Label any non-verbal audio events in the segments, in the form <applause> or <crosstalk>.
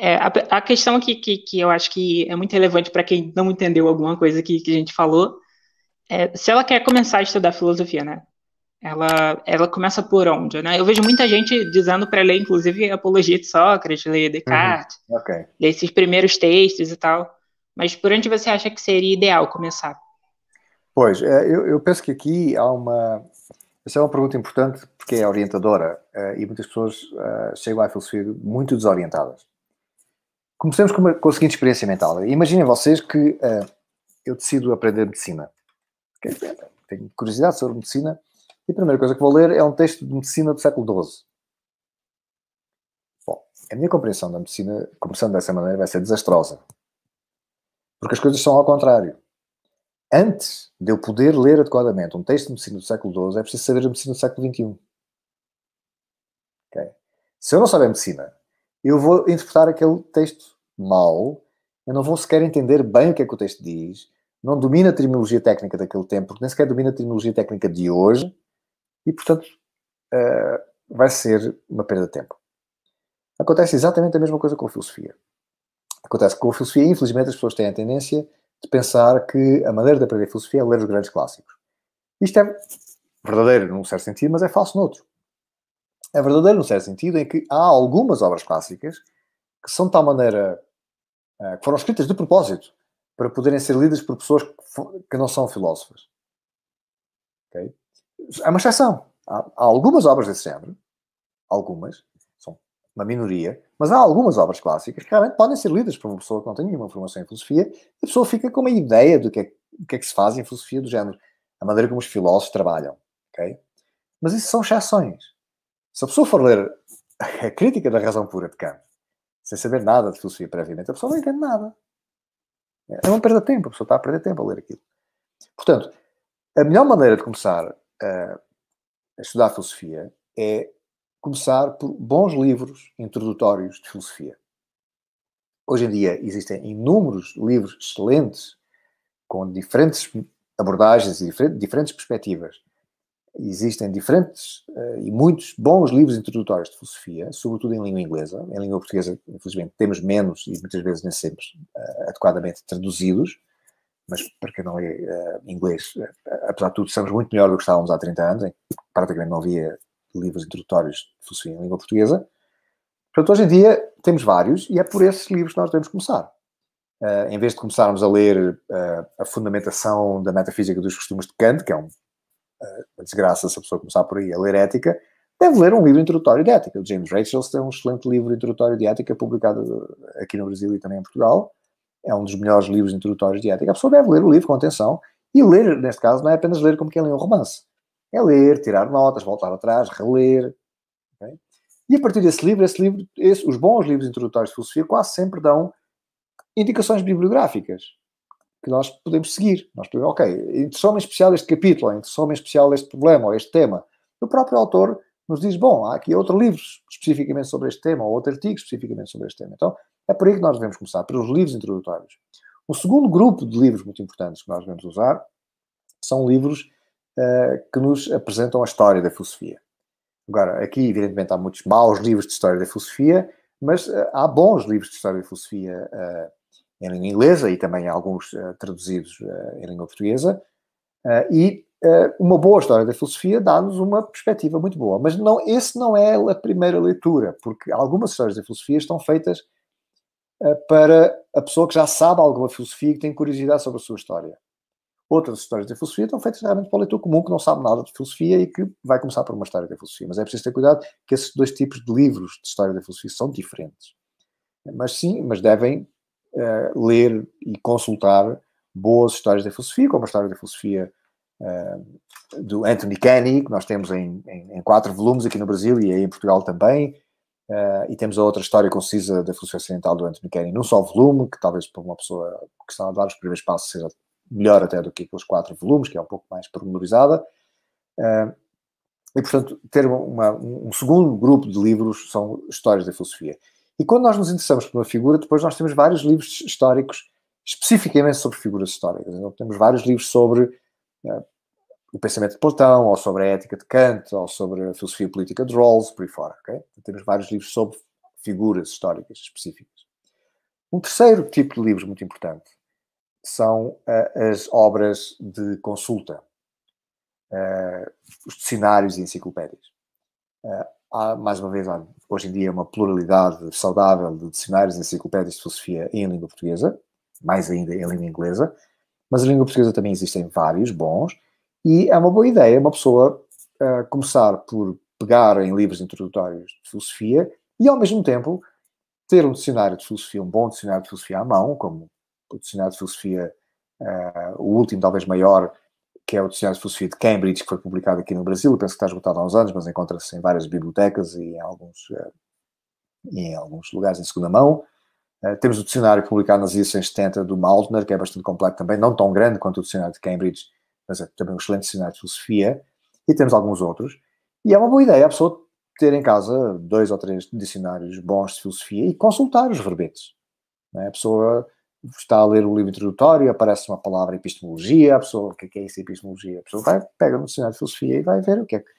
É, a, a, questão que, que, que, eu acho que é muito relevante para quem não entendeu alguma coisa que, que a gente falou é se ela quer começar a estudar filosofia, né? Ela, ela começa por onde, né? Eu vejo muita gente dizendo para ler, inclusive, Apologia de Sócrates, ler Descartes, uhum. okay. ler esses primeiros textos e tal. Mas por onde você acha que seria ideal começar? Pois, é, eu, eu penso que aqui há uma. Essa é uma pergunta importante porque é orientadora é, e muitas pessoas é, chegam à filosofia muito desorientadas. Começamos com, uma, com a seguinte experiência mental. Imaginem vocês que uh, eu decido aprender medicina. Tenho curiosidade sobre medicina e a primeira coisa que vou ler é um texto de medicina do século XII. Bom, a minha compreensão da medicina, começando dessa maneira, vai ser desastrosa. Porque as coisas são ao contrário. Antes de eu poder ler adequadamente um texto de medicina do século XII, é preciso saber a medicina do século XXI. Okay? Se eu não souber medicina, eu vou interpretar aquele texto mal, eu não vou sequer entender bem o que é que o texto diz, não domino a terminologia técnica daquele tempo, porque nem sequer domino a terminologia técnica de hoje, e portanto uh, vai ser uma perda de tempo. Acontece exatamente a mesma coisa com a filosofia. Acontece que com a filosofia, infelizmente, as pessoas têm a tendência de pensar que a maneira de aprender filosofia é ler os grandes clássicos. Isto é verdadeiro num certo sentido, mas é falso noutro é verdadeiro no certo sentido em que há algumas obras clássicas que são de tal maneira eh, que foram escritas de propósito para poderem ser lidas por pessoas que não são filósofas. Okay? É uma exceção. Há, há algumas obras desse género, algumas, são uma minoria, mas há algumas obras clássicas que realmente podem ser lidas por uma pessoa que não tem nenhuma formação em filosofia e a pessoa fica com uma ideia do que é, que, é que se faz em filosofia do género, a maneira como os filósofos trabalham. Okay? Mas isso são exceções. Se a pessoa for ler a crítica da razão pura de Kant, sem saber nada de filosofia previamente, a pessoa não entende nada. É uma perda de tempo, a pessoa está a perder tempo a ler aquilo. Portanto, a melhor maneira de começar a, a estudar filosofia é começar por bons livros introdutórios de filosofia. Hoje em dia existem inúmeros livros excelentes, com diferentes abordagens e diferentes perspectivas existem diferentes uh, e muitos bons livros introdutórios de filosofia, sobretudo em língua inglesa. Em língua portuguesa, infelizmente, temos menos e muitas vezes nem sempre uh, adequadamente traduzidos, mas para quem não lê é, uh, eh, inglês, apesar de tudo, estamos muito melhor do que estávamos há 30 anos, em que praticamente não havia livros introdutórios de filosofia em língua portuguesa. Portanto, hoje em dia temos vários e é por esses livros que nós devemos começar. em vez de começarmos a ler a fundamentação da metafísica dos costumes de Kant, que é um uma desgraça se a pessoa começar por aí a ler ética, deve ler um livro introdutório de ética. O James Rachel tem um excelente livro introdutório de ética publicado eh, aqui no Brasil e também em Portugal. É um dos melhores livros introdutórios de ética. A pessoa deve ler o livro com atenção e ler, neste caso, não é apenas ler como quem lê um romance. É ler, tirar notas, voltar atrás, reler. Okay? E a partir desse livro, esse livro esse, os bons livros introdutórios de filosofia quase sempre dão indicações bibliográficas que nós podemos seguir. Nós podemos, ok, interessou-me em especial este capítulo, interessou-me em especial este problema ou este tema. O próprio autor nos diz, bom, há aqui outro livro especificamente sobre este tema, ou outro artigo especificamente sobre este tema. Então, é por aí que nós devemos começar, pelos livros introdutórios. O segundo grupo de livros muito importantes que nós devemos usar são livros uh, que nos apresentam a história da filosofia. Agora, aqui, evidentemente, há muitos maus livros de história da filosofia, mas uh, há bons livros de história da filosofia uh, em língua inglesa e também alguns uh, traduzidos uh, em língua portuguesa. Uh, e uma boa história da filosofia dá-nos uma perspectiva muito boa. Mas não, esse não é a primeira leitura, porque algumas histórias da filosofia estão feitas para a pessoa que já sabe alguma filosofia e que tem curiosidade sobre a sua história. Outras histórias da filosofia estão feitas realmente para o leitor comum que não sabe nada de filosofia e que vai começar por uma história da filosofia. Mas é preciso ter cuidado que esses dois tipos de livros de história da filosofia são diferentes. Mas sim, mas devem uh, ler e consultar boas histórias da filosofia, como a história da filosofia uh, do Anthony Kenny, que nós temos em, em, em, quatro volumes aqui no Brasil e aí em Portugal também, uh, e temos a outra história concisa da filosofia ocidental do Anthony Kenny num só volume, que talvez para uma pessoa que está a dar os primeiros passos seja melhor até do que aqueles quatro volumes, que é um pouco mais pormenorizada. Uh, e, portanto, ter uma, um segundo grupo de livros são histórias da filosofia. E quando nós nos interessamos por uma figura, depois nós temos vários livros históricos especificamente sobre figuras históricas. Então, temos vários livros sobre uh, o pensamento de Platão, ou sobre a ética de Kant, ou sobre a filosofia política de Rawls, por aí fora. Okay? Então, temos vários livros sobre figuras históricas específicas. Um terceiro tipo de livros muito importante são uh, as obras de consulta, uh, os dicionários e enciclopédias. Há, ah, mais uma vez, hoje em dia, é uma pluralidade saudável de dicionários, enciclopédias de filosofia em língua portuguesa, mais ainda em língua inglesa, mas em língua portuguesa também existem vários bons, e é uma boa ideia uma pessoa uh, começar por pegar em livros introdutórios de filosofia e, ao mesmo tempo, ter um dicionário de filosofia, um bom dicionário de filosofia à mão, como o dicionário de filosofia, uh, o último, talvez maior, que é o Dicionário de Filosofia de Cambridge, que foi publicado aqui no Brasil, eu penso que está esgotado há uns anos, mas encontra-se em várias bibliotecas e em alguns, eh, em alguns lugares em segunda mão. Eh, temos o dicionário publicado nas edições em 70 do Maldner, que é bastante completo também, não tão grande quanto o dicionário de Cambridge, mas é também um excelente dicionário de filosofia. E temos alguns outros. E é uma boa ideia a pessoa ter em casa dois ou três dicionários bons de filosofia e consultar os verbetes. Né? A pessoa está a ler o livro introdutório, aparece uma palavra epistemologia, a pessoa, o é que é isso epistemologia? A pessoa vai, pega no dicionário de filosofia e vai ver o que é que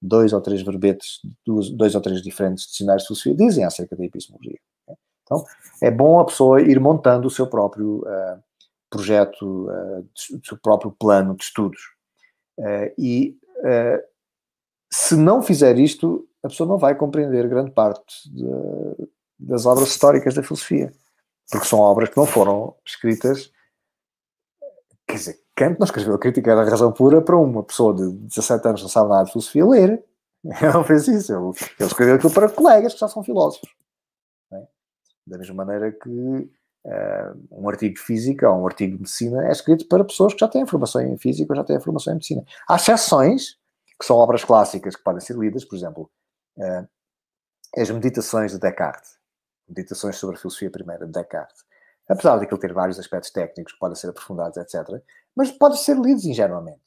dois ou três verbetes, dois ou três diferentes dicionários de filosofia dizem acerca da epistemologia. Né? Então, é bom a pessoa ir montando o seu próprio uh, projeto, uh, eh, o seu próprio plano de estudos. Uh, e se não fizer isto, a pessoa não vai compreender grande parte de, das obras históricas da filosofia porque são obras que não foram escritas. Quer dizer, Kant não escreveu a crítica da razão pura para uma pessoa de 17 anos que não sabe nada de filosofia ler. Ele não fez isso. Ele, ele escreveu aquilo para colegas que já são filósofos. É? Da mesma maneira que uh, um artigo de física ou um artigo de medicina é escrito para pessoas que já têm formação em física ou já têm formação em medicina. Há exceções, que são obras clássicas que podem ser lidas, por exemplo, uh, as Meditações de Descartes Meditações sobre a Filosofia Primeira de Descartes. Apesar daquilo ter vários aspectos técnicos que podem ser aprofundados, etc., mas podem ser lidos ingenuamente.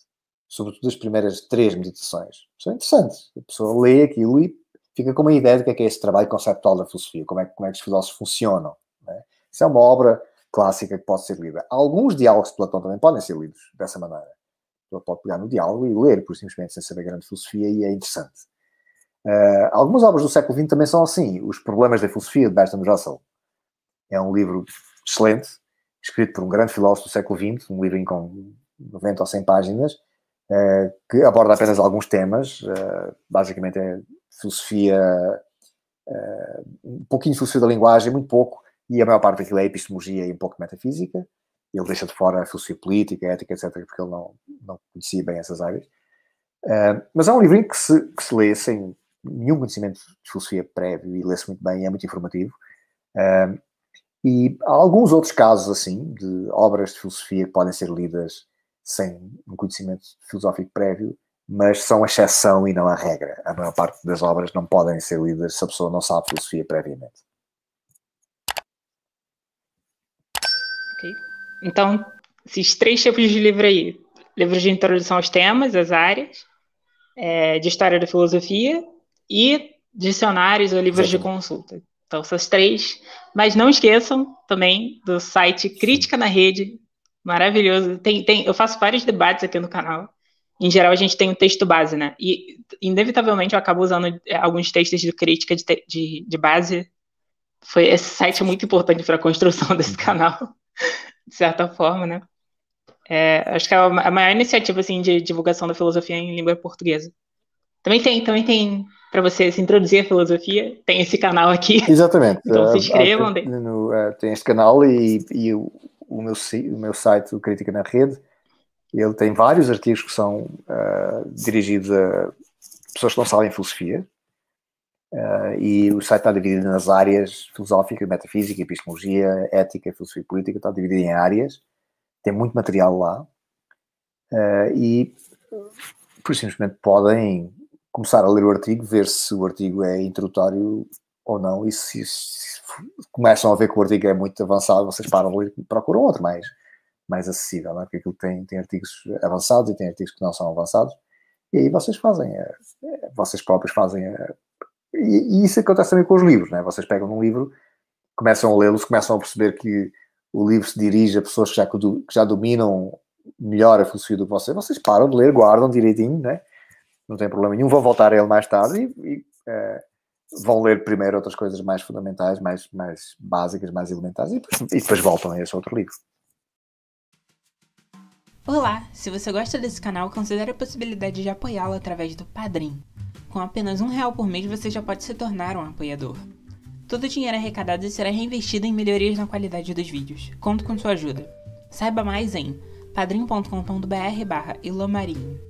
Sobretudo as primeiras três meditações. São é interessantes. A pessoa lê aquilo e fica com uma ideia do que é, que é esse trabalho conceptual da filosofia, como é, como é que os filósofos funcionam. É? Isso é uma obra clássica que pode ser lida. Alguns diálogos de Platão também podem ser lidos dessa maneira. Ele pode pegar no diálogo e ler, por simplesmente, sem saber grande filosofia, e é interessante. Uh, algumas obras do século XX também são assim. Os Problemas da Filosofia, de Bertrand Russell, é um livro excelente, escrito por um grande filósofo do século XX, um livro com 90 ou 100 páginas, uh, que aborda apenas alguns temas, uh, basicamente é filosofia, um pouquinho de filosofia da linguagem, muito pouco, e a maior parte daquilo é epistemologia e um pouco de metafísica. Ele deixa de fora a filosofia política, a ética, etc., porque ele não, não conhecia bem essas áreas. mas é um livrinho que se, que se lê sem, nenhum conhecimento de filosofia prévio e lê-se muito bem, é muito informativo. e há alguns outros casos, assim, de obras de filosofia que podem ser lidas sem um conhecimento filosófico prévio, mas são a exceção e não a regra. A maior parte das obras não podem ser lidas se a pessoa não sabe filosofia previamente. Ok. Então, esses três tipos de livro aí: livros de introdução aos temas, às áreas, é, de história da filosofia e dicionários ou livros Exatamente. de consulta. Então, essas três. Mas não esqueçam também do site Crítica na Rede, maravilhoso. Tem, tem, eu faço vários debates aqui no canal. Em geral, a gente tem um texto base, né? E, inevitavelmente, eu acabo usando é, alguns textos de crítica de, de, de base. Foi, esse site é muito importante para a construção <laughs> desse uhum. canal, de certa forma, né? É, acho que é a maior iniciativa assim, de divulgação da filosofia em língua portuguesa. Também tem, também tem para vocês introduzir a filosofia, tem esse canal aqui. <laughs> Exatamente. então se ah, inscrevam. Ah, tem, no, ah, tem este canal e, e o, o, meu, o meu site, o Crítica na Rede, ele tem vários artigos que são uh, dirigidos a pessoas que não sabem filosofia. Uh, e o site está dividido nas áreas filosófica, metafísica, epistemologia, ética, filosofia e política, está dividido em áreas. Tem muito material lá. Uh, e, por simplesmente, podem começar a ler o artigo, ver se o artigo é introdutório ou não, e se, se começam a ver que o artigo é muito avançado, vocês param de ler e procuram outro mais, mais acessível, não é? porque aquilo tem, tem artigos avançados e tem artigos que não são avançados, e aí vocês fazem, eh, vocês próprios fazem. A, eh, e, e, isso acontece também com os livros, não é? vocês pegam um livro, começam a lê-los, começam a perceber que o livro se dirige a pessoas que já, que já dominam melhor a filosofia do que vocês, vocês param de ler, guardam direitinho, né? não tem problema nenhum. Vão voltar a ele mais tarde e, e uh, vão ler primeiro outras coisas mais fundamentais, mais, mais básicas, mais elementares e depois, e depois voltam a esse outro livro. Olá! Se você gosta desse canal, considere a possibilidade de apoiá-lo através do Padrim. Com apenas um real por mês, você já pode se tornar um apoiador. Todo o dinheiro arrecadado será reinvestido em melhorias na qualidade dos vídeos. Conto com sua ajuda. Saiba mais em padrim.com.br barra ilomarinho.